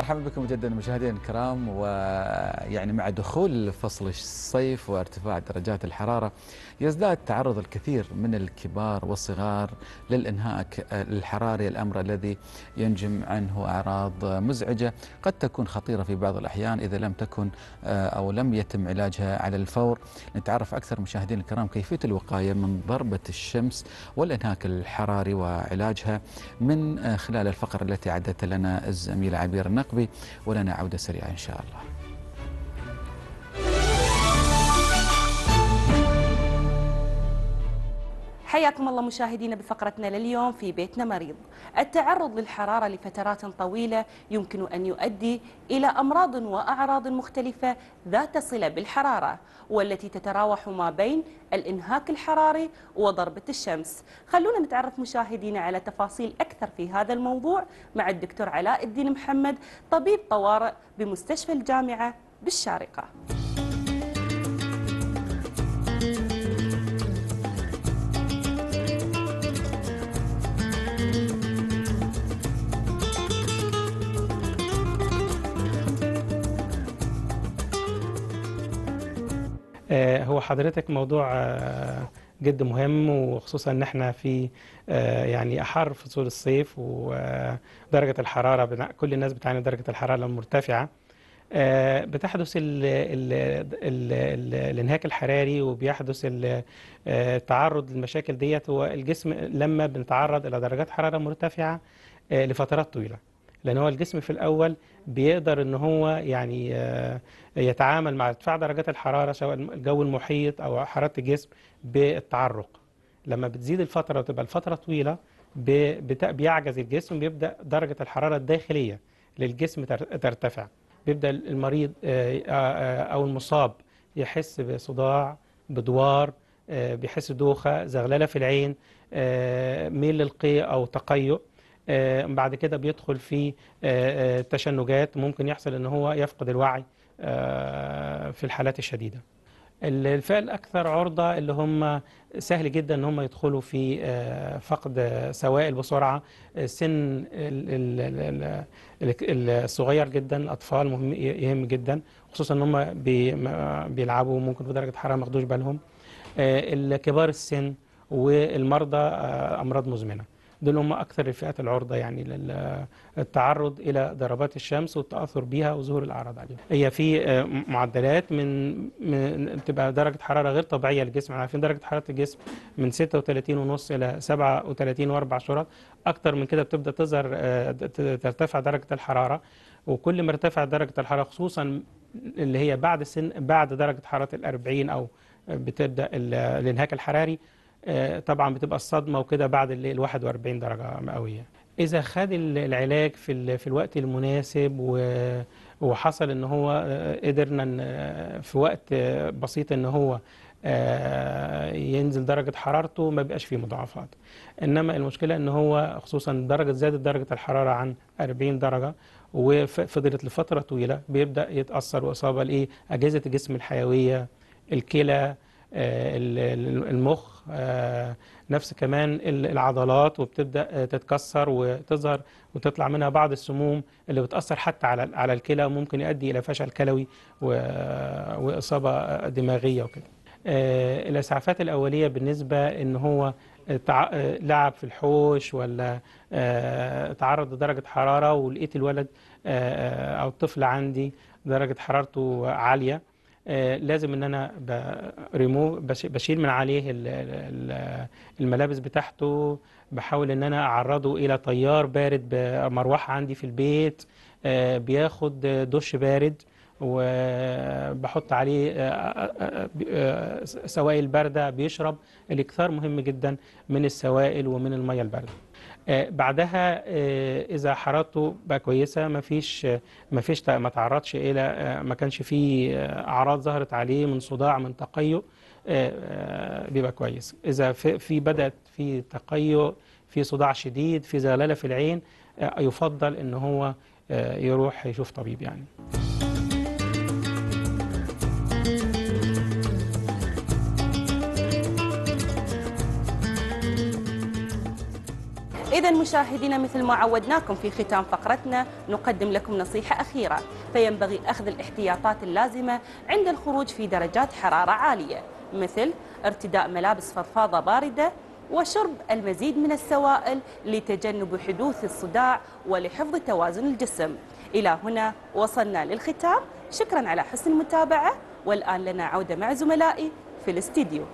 مرحبا بكم مجددا مشاهدينا الكرام ويعني مع دخول فصل الصيف وارتفاع درجات الحراره يزداد تعرض الكثير من الكبار والصغار للانهاك الحراري الامر الذي ينجم عنه اعراض مزعجه قد تكون خطيره في بعض الاحيان اذا لم تكن آه، او لم يتم علاجها على الفور نتعرف اكثر مشاهدينا الكرام كيفيه الوقايه من ضربه الشمس والانهاك الحراري وعلاجها من آه، خلال الفقره التي عدت لنا الزميله عبير النقل به ولنا عودة سريعة إن شاء الله حياكم الله مشاهدينا بفقرتنا لليوم في بيتنا مريض التعرض للحرارة لفترات طويلة يمكن أن يؤدي إلى أمراض وأعراض مختلفة ذات صلة بالحرارة والتي تتراوح ما بين الإنهاك الحراري وضربة الشمس خلونا نتعرف مشاهدينا على تفاصيل أكثر في هذا الموضوع مع الدكتور علاء الدين محمد طبيب طوارئ بمستشفى الجامعة بالشارقة آه، هو حضرتك موضوع آه، جد مهم وخصوصا ان احنا في آه، يعني احر فصول الصيف ودرجه الحراره كل الناس بتعاني درجه الحراره المرتفعه بتحدث الانهاك الحراري وبيحدث التعرض للمشاكل ديت هو الجسم لما بنتعرض الى درجات حراره مرتفعه لفترات طويله لأن هو الجسم في الأول بيقدر أن هو يعني آه، يتعامل مع ارتفاع درجات الحرارة سواء الجو المحيط أو حرارة الجسم بالتعرق لما بتزيد الفترة وتبقى الفترة طويلة بيعجز الجسم بيبدأ درجة الحرارة الداخلية للجسم ترتفع بيبدأ المريض آه، آه، أو المصاب يحس بصداع بدوار بيحس دوخة زغللة في العين ميل للقيء أو تقيؤ آه، بعد كده بيدخل في آه، آه، تشنجات ممكن يحصل ان هو يفقد الوعي في الحالات الشديده الفئه الاكثر عرضه اللي هم سهل جدا ان هم يدخلوا في فقد سوائل بسرعه سن الصغير جدا الاطفال مهم يهم جدا خصوصا ان هم بيلعبوا ممكن في درجه حراره ماخدوش بالهم الكبار السن والمرضى امراض مزمنه دول هم أكثر الفئات العرضة يعني للتعرض إلى ضربات الشمس والتأثر بها وظهور الأعراض عليهم هي في آه، معدلات من, من بتبقى درجة حرارة غير طبيعية للجسم عارفين درجة حرارة الجسم من 36.5 إلى 37 و شرط من كده بتبدأ تظهر آه، ترتفع درجة الحرارة وكل ما ارتفعت درجة الحرارة خصوصا اللي هي بعد سن بعد درجة حرارة ال 40 أو بتبدأ الانهاك الحراري آه، طبعا بتبقى الصدمه وكده بعد الليل 41 درجه مئويه اذا خد العلاج في في الوقت المناسب وحصل ان هو آه، قدرنا آه، في وقت بسيط ان هو ينزل درجة حرارته ما بيبقاش فيه مضاعفات إنما المشكلة إن هو خصوصا درجة زادت درجة الحرارة عن 40 درجة وفضلت لفترة طويلة بيبدأ يتأثر واصابه لإيه أجهزة الجسم الحيوية الكلى المخ آه، نفس كمان العضلات وبتبدأ آه، تتكسر وتظهر وتطلع منها بعض السموم اللي بتأثر حتى على على الكلى وممكن يؤدي إلى فشل كلوي وإصابة دماغية وكده آه، الإسعافات الأولية بالنسبة إن هو لعب في الحوش ولا تعرض لدرجة حرارة ولقيت الولد أو الطفل عندي درجة حرارته عالية آه، لازم ان انا بريموف بشيل من عليه الملابس بتاعته بحاول ان انا اعرضه الى تيار بارد بمروحه عندي في البيت آه، بياخد دش بارد وبحط عليه آه، سوائل بارده بيشرب الاكثار مهم جدا من السوائل ومن الميه البارده آه، بعدها آه، اذا حرارته بقى كويسه ما فيش ما فيش ما تعرضش الى آه، ما كانش فيه اعراض ظهرت عليه من صداع من تقيؤ بيبقى كويس اذا في بدات في تقيؤ في صداع شديد في زلالة في العين يفضل ان هو يروح يشوف طبيب يعني إذا مشاهدينا مثل ما عودناكم في ختام فقرتنا نقدم لكم نصيحة أخيرة فينبغي أخذ الاحتياطات اللازمة عند الخروج في درجات حرارة عالية مثل ارتداء ملابس فضفاضة باردة وشرب المزيد من السوائل لتجنب حدوث الصداع ولحفظ توازن الجسم إلى هنا وصلنا للختام شكرا على حسن المتابعة والآن لنا عودة مع زملائي في الاستديو